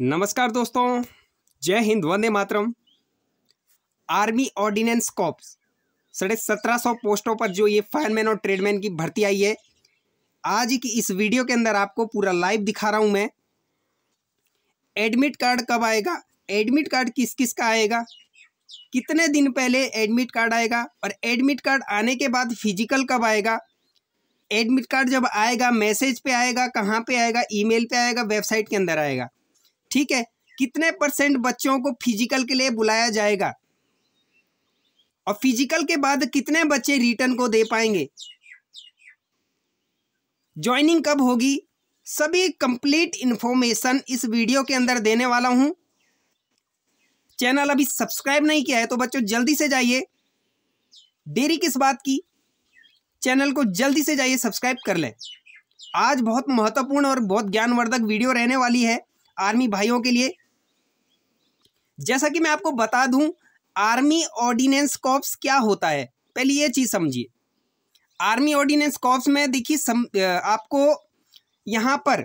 नमस्कार दोस्तों जय हिंद वंदे मातरम आर्मी ऑर्डिनेंस कॉप्स साढ़े सत्रह सौ पोस्टों पर जो ये फायरमैन और ट्रेडमैन की भर्ती आई है आज की इस वीडियो के अंदर आपको पूरा लाइव दिखा रहा हूँ मैं एडमिट कार्ड कब आएगा एडमिट कार्ड किस किस का आएगा कितने दिन पहले एडमिट कार्ड आएगा और एडमिट कार्ड आने के बाद फिजिकल कब आएगा एडमिट कार्ड जब आएगा मैसेज पे आएगा कहाँ पे आएगा ईमेल पे आएगा वेबसाइट के अंदर आएगा ठीक है कितने परसेंट बच्चों को फिजिकल के लिए बुलाया जाएगा और फिजिकल के बाद कितने बच्चे रिटर्न को दे पाएंगे ज्वाइनिंग कब होगी सभी कंप्लीट इन्फॉर्मेशन इस वीडियो के अंदर देने वाला हूं चैनल अभी सब्सक्राइब नहीं किया है तो बच्चों जल्दी से जाइए देरी किस बात की चैनल को जल्दी से जाइए सब्सक्राइब कर लें आज बहुत महत्वपूर्ण और बहुत ज्ञानवर्धक वीडियो रहने वाली है आर्मी भाइयों के लिए जैसा कि मैं आपको बता दूं आर्मी ऑर्डिनेंस कॉप्स क्या होता है पहले ये चीज़ समझिए आर्मी ऑर्डिनेंस कॉप्स में देखिए आपको यहाँ पर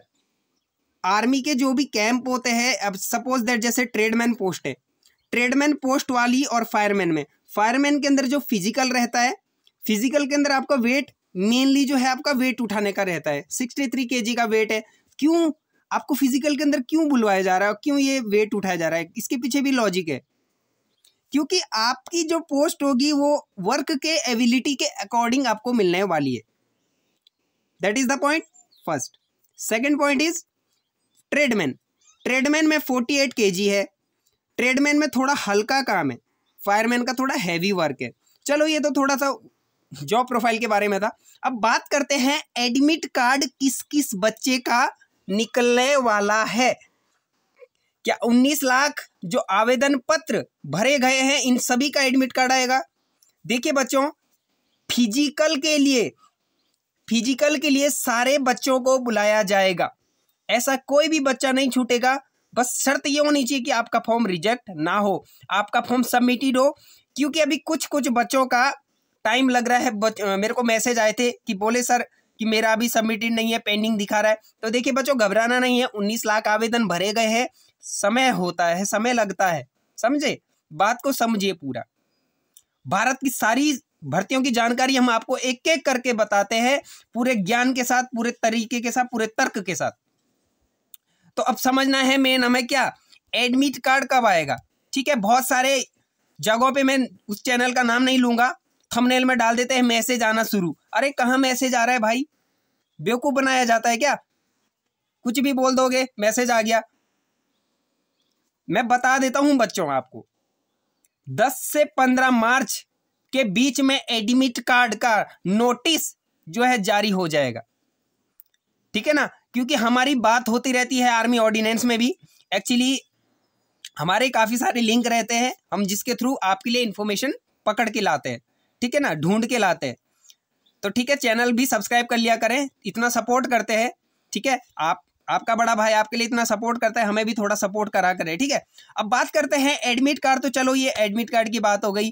आर्मी के जो भी कैंप होते हैं अब सपोज दैट जैसे ट्रेडमैन पोस्ट है ट्रेडमैन पोस्ट वाली और फायरमैन में फायरमैन के अंदर जो फिजिकल रहता है फिजिकल के अंदर आपका वेट मेनली जो है आपका वेट उठाने का रहता है सिक्सटी थ्री के जी का वेट है क्यों आपको फिजिकल के अंदर क्यों बुलवाया जा रहा है और क्यों ये वेट उठाया जा रहा है इसके पीछे भी लॉजिक है क्योंकि आपकी जो पोस्ट होगी वो वर्क के एबिलिटी के अकॉर्डिंग आपको मिलने वाली है that is the point first second point is tradesman tradesman में फोर्टी एट के जी है ट्रेडमैन में थोड़ा हल्का काम है फायरमैन का थोड़ा हैवी वर्क है चलो ये तो थोड़ा सा जॉब प्रोफाइल के बारे में था अब बात करते हैं एडमिट कार्ड किस किस बच्चे का निकलने वाला है क्या 19 लाख जो आवेदन पत्र भरे गए हैं इन सभी का एडमिट कार्ड आएगा देखिए बच्चों फिजिकल के लिए फिजिकल के लिए सारे बच्चों को बुलाया जाएगा ऐसा कोई भी बच्चा नहीं छूटेगा बस शर्त ये होनी चाहिए कि आपका फॉर्म रिजेक्ट ना हो आपका फॉर्म सबमिटेड हो क्योंकि अभी कुछ कुछ बच्चों का टाइम लग रहा है बच, मेरे को मैसेज आए थे कि बोले सर कि मेरा अभी सबमिटेड नहीं है पेंडिंग दिखा रहा है तो देखिए बच्चों घबराना नहीं है उन्नीस लाख आवेदन भरे गए हैं समय होता है समय लगता है समझे बात को समझिए पूरा भारत की सारी भर्तियों की जानकारी हम आपको एक एक करके बताते हैं पूरे ज्ञान के साथ पूरे तरीके के साथ पूरे तर्क के साथ तो अब समझना है मेन हमें क्या एडमिट कार्ड कब आएगा ठीक है बहुत सारे जगहों पे मैं उस चैनल का नाम नहीं लूंगा थंबनेल में डाल देते हैं मैसेज आना शुरू अरे कहाँ मैसेज आ रहा है भाई बेवकूफ़ बनाया जाता है क्या कुछ भी बोल दोगे मैसेज आ गया मैं बता देता हूं बच्चों आपको 10 से 15 मार्च के बीच में एडमिट कार्ड का नोटिस जो है जारी हो जाएगा ठीक है ना क्योंकि हमारी बात होती रहती है आर्मी ऑर्डिनेंस में भी एक्चुअली हमारे काफ़ी सारे लिंक रहते हैं हम जिसके थ्रू आपके लिए इंफॉर्मेशन पकड़ के लाते हैं ठीक है ना ढूंढ के लाते हैं तो ठीक है चैनल भी सब्सक्राइब कर लिया करें इतना सपोर्ट करते हैं ठीक है आप आपका बड़ा भाई आपके लिए इतना सपोर्ट करता है हमें भी थोड़ा सपोर्ट करा करें ठीक है अब बात करते हैं एडमिट कार्ड तो चलो ये एडमिट कार्ड की बात हो गई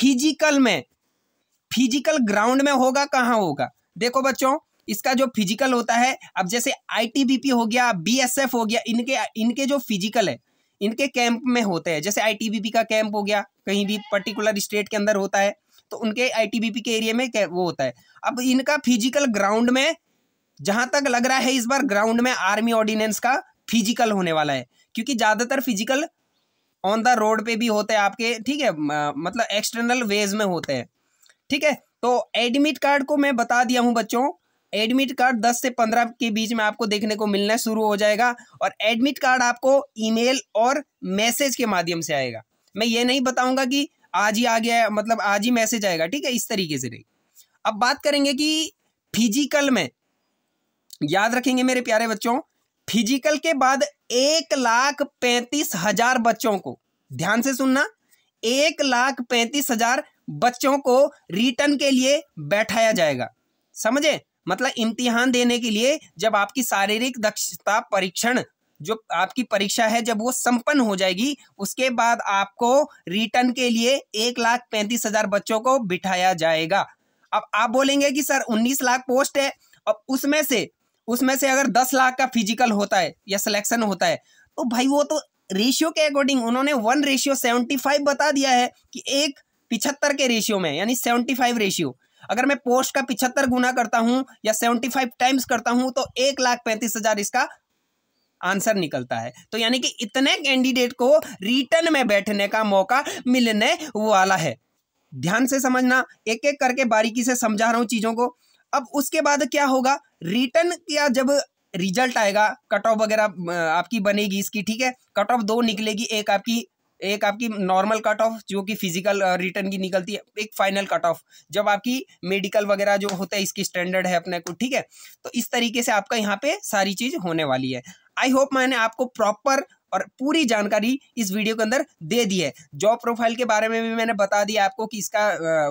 फिजिकल में फिजिकल ग्राउंड में होगा कहाँ होगा देखो बच्चों इसका जो फिजिकल होता है अब जैसे आईटीबीपी हो गया बीएसएफ हो गया इनके इनके जो फिजिकल है इनके कैंप में होते हैं जैसे आईटीबीपी का कैंप हो गया कहीं भी पर्टिकुलर स्टेट के अंदर होता है तो उनके आईटीबीपी के एरिया में वो होता है अब इनका फिजिकल ग्राउंड में जहां तक लग रहा है इस बार ग्राउंड में आर्मी ऑर्डिनेंस का फिजिकल होने वाला है क्योंकि ज्यादातर फिजिकल ऑन द रोड पे भी होते हैं आपके ठीक है मतलब एक्सटर्नल वेज में होते हैं ठीक है तो एडमिट कार्ड को मैं बता दिया हूं बच्चों एडमिट कार्ड 10 से 15 के बीच में आपको देखने को मिलना शुरू हो जाएगा और एडमिट कार्ड आपको ईमेल और मैसेज के माध्यम से आएगा मैं ये नहीं बताऊंगा कि आज ही आ गया मतलब आज ही मैसेज आएगा ठीक है इस तरीके से नहीं अब बात करेंगे कि फिजिकल में याद रखेंगे मेरे प्यारे बच्चों फिजिकल के बाद एक लाख पैंतीस हजार बच्चों को ध्यान से सुनना एक लाख पैंतीस हजार बच्चों को रिटर्न के लिए बैठाया जाएगा समझे मतलब इम्तिहान देने के लिए जब आपकी शारीरिक दक्षता परीक्षण जो आपकी परीक्षा है जब वो संपन्न हो जाएगी उसके बाद आपको रिटर्न के लिए एक लाख पैंतीस हजार बच्चों को बिठाया जाएगा अब आप बोलेंगे कि सर उन्नीस लाख पोस्ट है अब उसमें से उसमें से अगर दस लाख का फिजिकल होता है या सिलेक्शन होता है तो भाई वो तो रेशियो के अकॉर्डिंग उन्होंने वन रेशियो सेवेंटी फाइव बता दिया है कि एक पिछहत्तर के रेशियो में यानी सेवेंटी फाइव रेशियो अगर मैं पोस्ट का पिछहत्तर गुना करता हूं या सेवेंटी फाइव टाइम्स करता हूं तो एक लाख पैंतीस हजार इसका आंसर निकलता है तो यानी कि इतने कैंडिडेट को रिटर्न में बैठने का मौका मिलने वाला है ध्यान से समझना एक एक करके बारीकी से समझा रहा हूँ चीज़ों को अब उसके बाद क्या होगा रिटर्न या जब रिजल्ट आएगा कट ऑफ वगैरह आपकी बनेगी इसकी ठीक है कट ऑफ दो निकलेगी एक आपकी एक आपकी नॉर्मल कट ऑफ जो कि फिजिकल रिटर्न की निकलती है एक फाइनल कट ऑफ जब आपकी मेडिकल वगैरह जो होता है इसकी स्टैंडर्ड है अपने को ठीक है तो इस तरीके से आपका यहाँ पे सारी चीज़ होने वाली है आई होप मैंने आपको प्रॉपर और पूरी जानकारी इस वीडियो के अंदर दे दी है जॉब प्रोफाइल के बारे में भी मैंने बता दिया आपको कि इसका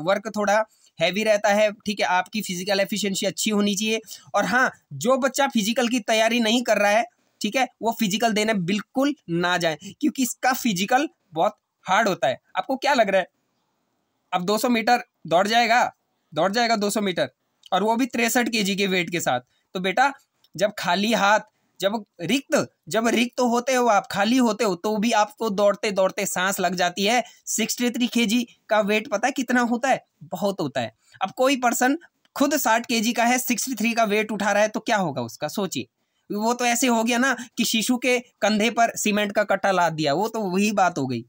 वर्क थोड़ा हैवी रहता है ठीक है आपकी फिजिकल एफिशिएंसी अच्छी होनी चाहिए और हाँ जो बच्चा फिजिकल की तैयारी नहीं कर रहा है ठीक है वो फिजिकल देने बिल्कुल ना जाए क्योंकि इसका फिजिकल बहुत हार्ड होता है आपको क्या लग रहा है अब 200 मीटर दौड़ जाएगा दौड़ जाएगा 200 मीटर और वो भी तिरसठ के के वेट के साथ तो बेटा जब खाली हाथ जब रिक्त जब रिक्त होते हो आप खाली होते हो तो भी आपको दौड़ते दौड़ते सांस लग जाती है सिक्सटी थ्री के जी का वेट पता है कितना होता है बहुत होता है अब कोई पर्सन खुद साठ के जी का है सिक्सटी थ्री का वेट उठा रहा है तो क्या होगा उसका सोचिए वो तो ऐसे हो गया ना कि शिशु के कंधे पर सीमेंट का कट्टा लाद दिया वो तो वही बात हो गई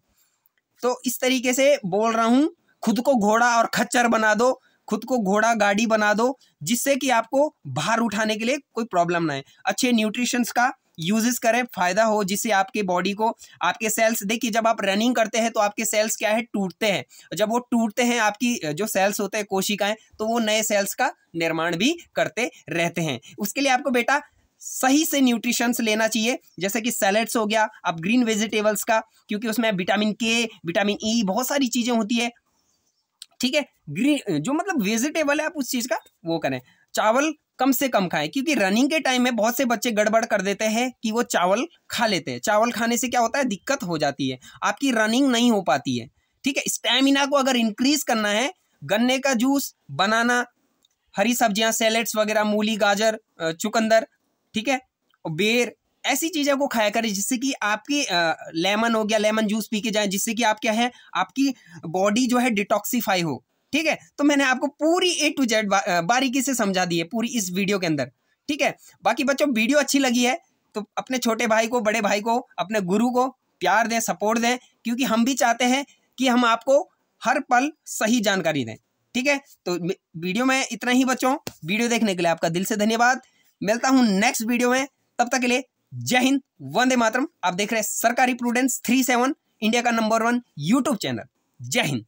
तो इस तरीके से बोल रहा हूँ खुद को घोड़ा और खच्चर बना दो खुद को घोड़ा गाड़ी बना दो जिससे कि आपको भार उठाने के लिए कोई प्रॉब्लम ना है अच्छे न्यूट्रिशंस का यूजेस करें फायदा हो जिससे आपके बॉडी को आपके सेल्स देखिए जब आप रनिंग करते हैं तो आपके सेल्स क्या है टूटते हैं जब वो टूटते हैं आपकी जो सेल्स होते हैं कोशिकाएं तो वो नए सेल्स का निर्माण भी करते रहते हैं उसके लिए आपको बेटा सही से न्यूट्रिशंस लेना चाहिए जैसे कि सैलड्स हो गया आप ग्रीन वेजिटेबल्स का क्योंकि उसमें विटामिन के विटामिन ई e, बहुत सारी चीज़ें होती है ठीक है ग्रीन जो मतलब वेजिटेबल है आप उस चीज़ का वो करें चावल कम से कम खाएं क्योंकि रनिंग के टाइम में बहुत से बच्चे गड़बड़ कर देते हैं कि वो चावल खा लेते हैं चावल खाने से क्या होता है दिक्कत हो जाती है आपकी रनिंग नहीं हो पाती है ठीक है स्टेमिना को अगर इंक्रीज करना है गन्ने का जूस बनाना हरी सब्जियां सैलेड्स वगैरह मूली गाजर चुकंदर ठीक है बेर ऐसी चीज़ों को खाया करें जिससे कि आपकी लेमन हो गया लेमन जूस पी के जाए जिससे कि आप क्या है आपकी बॉडी जो है डिटॉक्सीफाई हो ठीक है तो मैंने आपको पूरी ए टू जेड बारीकी से समझा दी है पूरी इस वीडियो के अंदर ठीक है बाकी बच्चों वीडियो अच्छी लगी है तो अपने छोटे भाई को बड़े भाई को अपने गुरु को प्यार दें सपोर्ट दें क्योंकि हम भी चाहते हैं कि हम आपको हर पल सही जानकारी दें ठीक है तो वीडियो में इतना ही बच्चों वीडियो देखने के लिए आपका दिल से धन्यवाद मिलता हूँ नेक्स्ट वीडियो में तब तक के लिए जय हिंद वंदे मातरम आप देख रहे हैं सरकारी प्रूडेंस थ्री सेवन इंडिया का नंबर वन यूट्यूब चैनल जय हिंद